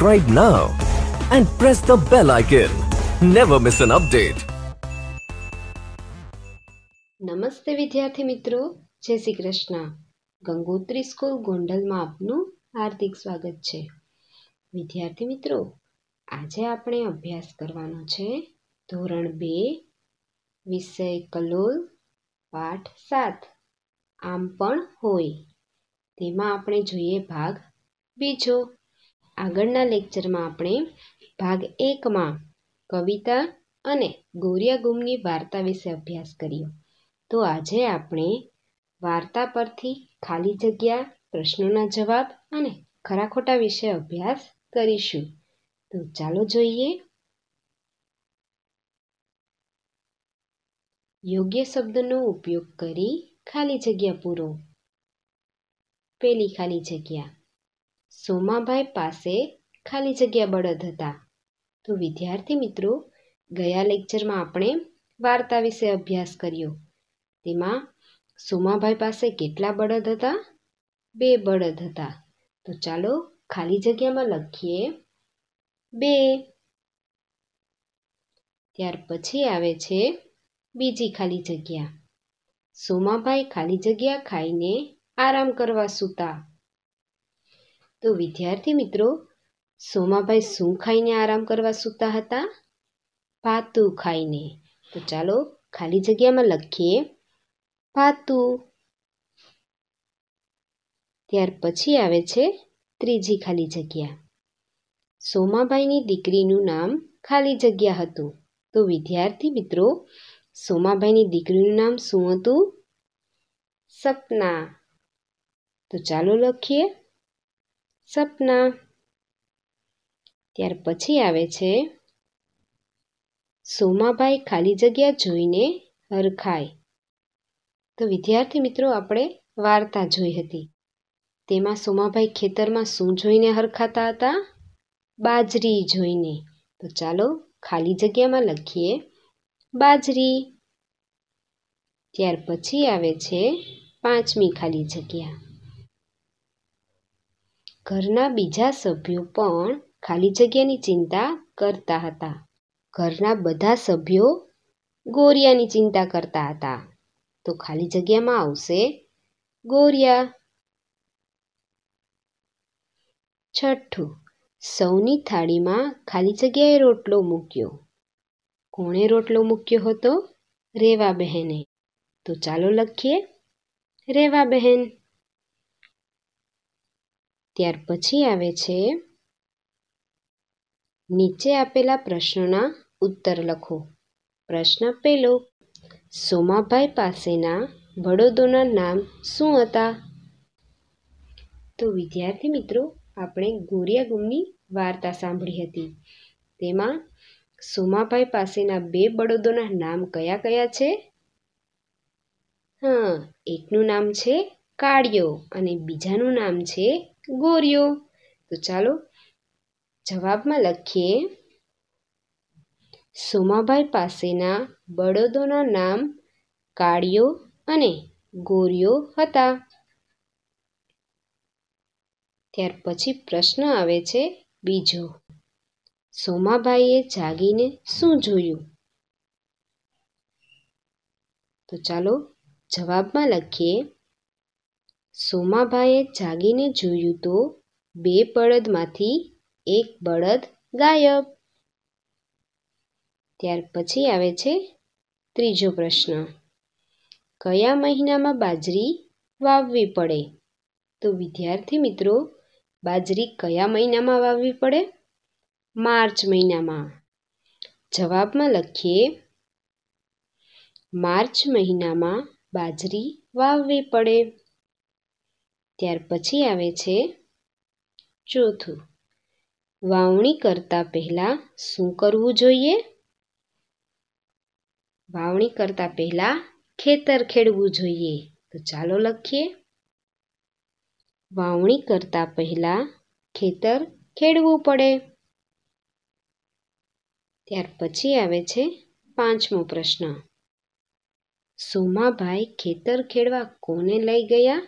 subscribe now and press the bell icon. Never miss an update. નમસ્તે વિદ્યાર્થી મિત્રો જય શ્રી કૃષ્ણ ગંગોત્રી સ્કૂલ ગોંડલમાં આપનું હાર્દિક સ્વાગત છે વિદ્યાર્થી મિત્રો આજે આપણે અભ્યાસ કરવાનો છે ધોરણ બે વિષય કલોલ પાઠ સાત આમ પણ હોય તેમાં આપણે જોઈએ ભાગ બીજો આગળના લેક્ચરમાં આપણે ભાગ એકમાં કવિતા અને ગોરિયા ગુમની વાર્તા વિશે અભ્યાસ કર્યો તો આજે આપણે વાર્તા પરથી ખાલી જગ્યા પ્રશ્નોના જવાબ અને ખરાખોટા વિશે અભ્યાસ કરીશું તો ચાલો જોઈએ યોગ્ય શબ્દનો ઉપયોગ કરી ખાલી જગ્યા પૂરો પેલી ખાલી જગ્યા સોમાભાઈ પાસે ખાલી જગ્યા બળદ હતા તો વિદ્યાર્થી મિત્રો ગયા લેક્ચરમાં આપણે વાર્તા વિશે અભ્યાસ કર્યો તેમાં સોમાભાઈ પાસે કેટલા બળદ હતા બે બળદ હતા તો ચાલો ખાલી જગ્યામાં લખીએ બે ત્યાર પછી આવે છે બીજી ખાલી જગ્યા સોમાભાઈ ખાલી જગ્યા ખાઈને આરામ કરવા સૂતા તો વિદ્યાર્થી મિત્રો સોમાભાઈ શું ખાઈને આરામ કરવા સૂતા હતા પાતું ખાઈને તો ચાલો ખાલી જગ્યામાં લખીએ પાતું ત્યાર પછી આવે છે ત્રીજી ખાલી જગ્યા સોમાભાઈની દીકરીનું નામ ખાલી જગ્યા હતું તો વિદ્યાર્થી મિત્રો સોમાભાઈની દીકરીનું નામ શું હતું સપના તો ચાલો લખીએ સપના ત્યાર પછી આવે છે સોમાભાઈ ખાલી જગ્યા જોઈને હરખાય તો વિદ્યાર્થી મિત્રો આપણે વાર્તા જોઈ હતી તેમાં સોમાભાઈ ખેતરમાં શું જોઈને હરખાતા હતા બાજરી જોઈને તો ચાલો ખાલી જગ્યામાં લખીએ બાજરી ત્યાર પછી આવે છે પાંચમી ખાલી જગ્યા ઘરના બીજા સભ્યો પણ ખાલી જગ્યાની ચિંતા કરતા હતા ઘરના બધા સભ્યો ગોરિયાની ચિંતા કરતા હતા તો ખાલી જગ્યામાં આવશે ગોરિયા છઠ્ઠું સૌની થાળીમાં ખાલી જગ્યાએ રોટલો મૂક્યો કોણે રોટલો મૂક્યો હતો રેવા બહેને તો ચાલો લખીએ રેવા બહેન ત્યાર પછી આવે છે નીચે આપેલા પ્રશ્નોના ઉત્તર લખો પ્રશ્ન પહેલો સોમાભાઈ પાસેના વડોદોના નામ શું હતા તો વિદ્યાર્થી મિત્રો આપણે ગોરિયા ગુમની વાર્તા સાંભળી હતી તેમાં સોમાભાઈ પાસેના બે બળદોના નામ કયા કયા છે હા એકનું નામ છે કાળિયો અને બીજાનું નામ છે ગોરીઓ તો ચાલો જવાબમાં લખીએ સોમાભાઈ પાસેના બળદોના નામ કાળીઓ અને ગોરીઓ હતા ત્યાર પછી પ્રશ્ન આવે છે બીજો સોમાભાઈએ જાગીને શું જોયું તો ચાલો જવાબમાં લખીએ સોમાભાઈએ જાગીને જોયું તો બે બળદમાંથી એક બળદ ગાયબ ત્યાર પછી આવે છે ત્રીજો પ્રશ્ન કયા મહિનામાં બાજરી વાવવી પડે તો વિદ્યાર્થી મિત્રો બાજરી કયા મહિનામાં વાવવી પડે માર્ચ મહિનામાં જવાબમાં લખીએ માર્ચ મહિનામાં બાજરી વાવવી પડે ત્યાર પછી આવે છે ચોથું વાવણી કરતા પહેલા શું કરવું જોઈએ વાવણી કરતા પહેલા ખેતર ખેડવું જોઈએ તો ચાલો લખીએ વાવણી કરતા પહેલા ખેતર ખેડવું પડે ત્યાર પછી આવે છે પાંચમો પ્રશ્ન સોમાભાઈ ખેતર ખેડવા કોને લઈ ગયા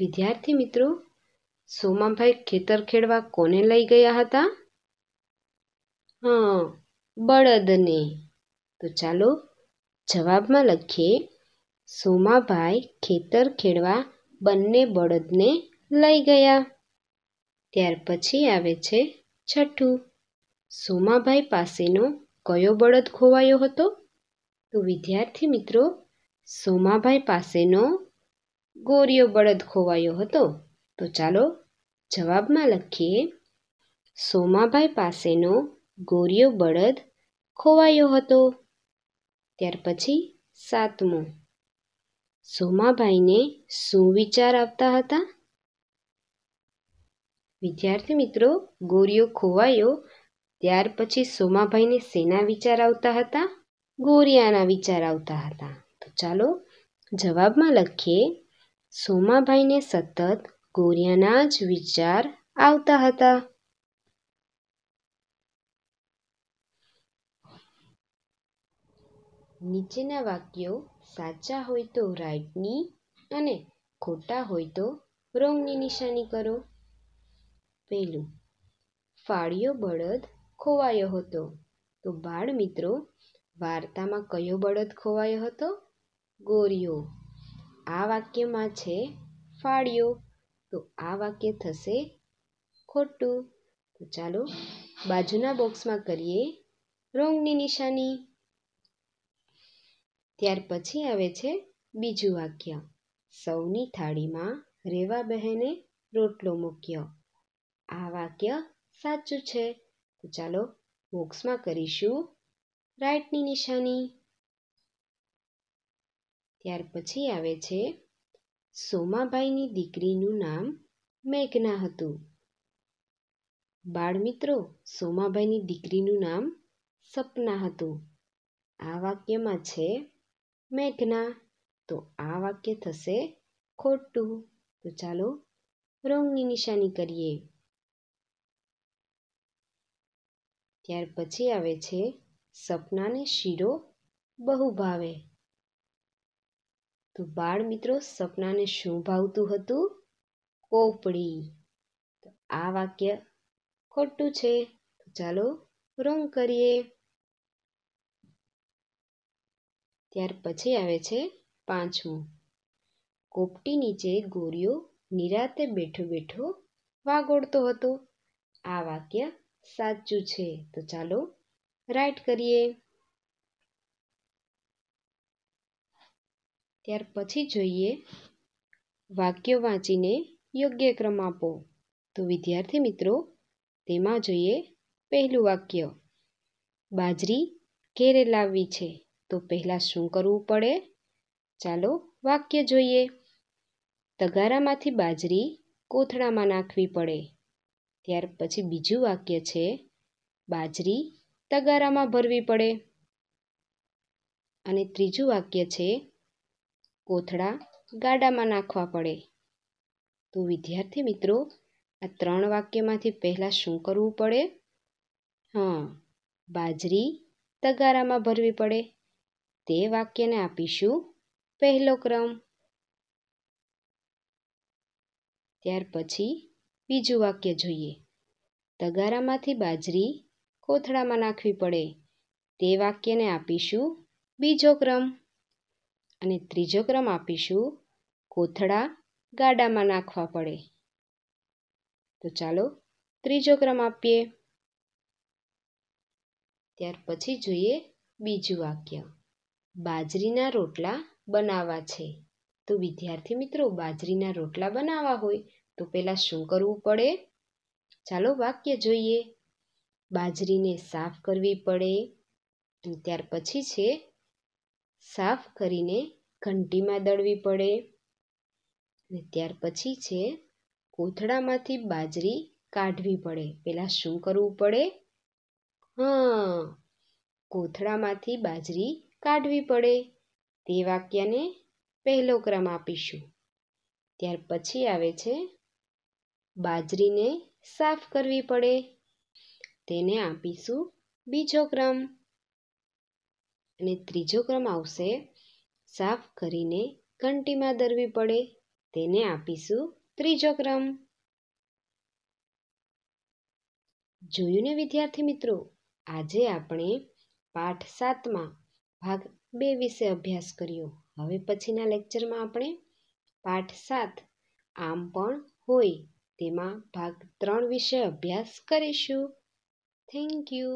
વિદ્યાર્થી મિત્રો સોમાભાઈ ખેતર ખેડવા કોને લઈ ગયા હતા હા બળદને તો ચાલો જવાબમાં લખીએ સોમાભાઈ ખેતર ખેડવા બંને બળદને લઈ ગયા ત્યાર પછી આવે છે છઠ્ઠું સોમાભાઈ પાસેનો કયો બળદ ખોવાયો હતો તો વિદ્યાર્થી મિત્રો સોમાભાઈ પાસેનો ગોરીયો બળદ ખોવાયો હતો તો ચાલો જવાબમાં લખીએ સોમાભાઈ પાસેનો ગોરીયો બળદ ખોવાયો હતો ત્યાર પછી સાતમો સોમાભાઈને શું વિચાર આવતા હતા વિદ્યાર્થી મિત્રો ગોરીયો ખોવાયો ત્યાર પછી સોમાભાઈને શેના વિચાર આવતા હતા ગોરિયાના વિચાર આવતા હતા તો ચાલો જવાબમાં લખીએ સોમાભાઈને સતત ગોરિયાના જ વિચાર આવતા હતા નીચેના વાક્યો સાચા હોય તો રાઈટની અને ખોટા હોય તો રોંગની નિશાની કરો પહેલું ફાળિયો બળદ ખોવાયો હતો તો બાળ મિત્રો વાર્તામાં કયો બળદ ખોવાયો હતો ગોરિયો આ વાક્યમાં છે ફાળ્યો તો આ વાક્ય થશે ખોટું તો ચાલો બાજુના બોક્સમાં કરીએ રોંગની નિશાની ત્યાર પછી આવે છે બીજું વાક્ય સૌની થાળીમાં રેવા બહેને રોટલો મૂક્યો આ વાક્ય સાચું છે તો ચાલો બોક્સમાં કરીશું રાઈટની નિશાની ત્યાર પછી આવે છે સોમાભાઈની દીકરીનું નામ મેઘના હતું બાળમિત્રો સોમાભાઈની દીકરીનું નામ સપના હતું આ વાક્યમાં છે મેઘના તો આ વાક્ય થશે ખોટું તો ચાલો રોંગની નિશાની કરીએ ત્યાર પછી આવે છે સપનાને શીરો બહુ ભાવે તો બાળ મિત્રો સપનાને શું ભાવતું હતું કોપડી તો આ વાક્ય ખોટું છે તો ચાલો રોંગ કરીએ ત્યાર પછી આવે છે પાંચમું કોપટી નીચે ગોરીઓ નિરાતે બેઠો બેઠો વાગોળતો હતો આ વાક્ય સાચું છે તો ચાલો રાઈટ કરીએ ત્યાર પછી જોઈએ વાક્ય વાંચીને યોગ્ય ક્રમ આપો તો વિદ્યાર્થી મિત્રો તેમાં જોઈએ પહેલું વાક્ય બાજરી ઘેરે લાવવી છે તો પહેલાં શું કરવું પડે ચાલો વાક્ય જોઈએ તગારામાંથી બાજરી કોથળામાં નાખવી પડે ત્યાર પછી બીજું વાક્ય છે બાજરી તગારામાં ભરવી પડે અને ત્રીજું વાક્ય છે કોથળા ગાડામાં નાખવા પડે તો વિદ્યાર્થી મિત્રો આ ત્રણ વાક્યમાંથી પહેલાં શું કરવું પડે હા બાજરી તગારામાં ભરવી પડે તે વાક્યને આપીશું પહેલો ક્રમ ત્યાર પછી બીજું વાક્ય જોઈએ તગારામાંથી બાજરી કોથળામાં નાખવી પડે તે વાક્યને આપીશું બીજો ક્રમ અને ત્રીજો ક્રમ આપીશું કોથળા ગાડામાં નાખવા પડે તો ચાલો ત્રીજો ક્રમ આપીએ ત્યાર પછી જોઈએ બીજું વાક્ય બાજરીના રોટલા બનાવવા છે તો વિદ્યાર્થી મિત્રો બાજરીના રોટલા બનાવવા હોય તો પહેલાં શું કરવું પડે ચાલો વાક્ય જોઈએ બાજરીને સાફ કરવી પડે ત્યાર પછી છે સાફ કરીને ઘંટીમાં દળવી પડે ને ત્યાર પછી છે કોથળામાંથી બાજરી કાઢવી પડે પહેલાં શું કરવું પડે હા કોથળામાંથી બાજરી કાઢવી પડે તે વાક્યને પહેલો ક્રમ આપીશું ત્યાર પછી આવે છે બાજરીને સાફ કરવી પડે તેને આપીશું બીજો ક્રમ અને ત્રીજો ક્રમ આવશે સાફ કરીને ઘંટીમાં દરવી પડે તેને આપીશું ત્રીજો ક્રમ જોયું ને વિદ્યાર્થી મિત્રો આજે આપણે પાઠ સાતમાં ભાગ બે વિશે અભ્યાસ કર્યો હવે પછીના લેક્ચરમાં આપણે પાઠ સાત આમ પણ હોય તેમાં ભાગ ત્રણ વિશે અભ્યાસ કરીશું થેન્ક યુ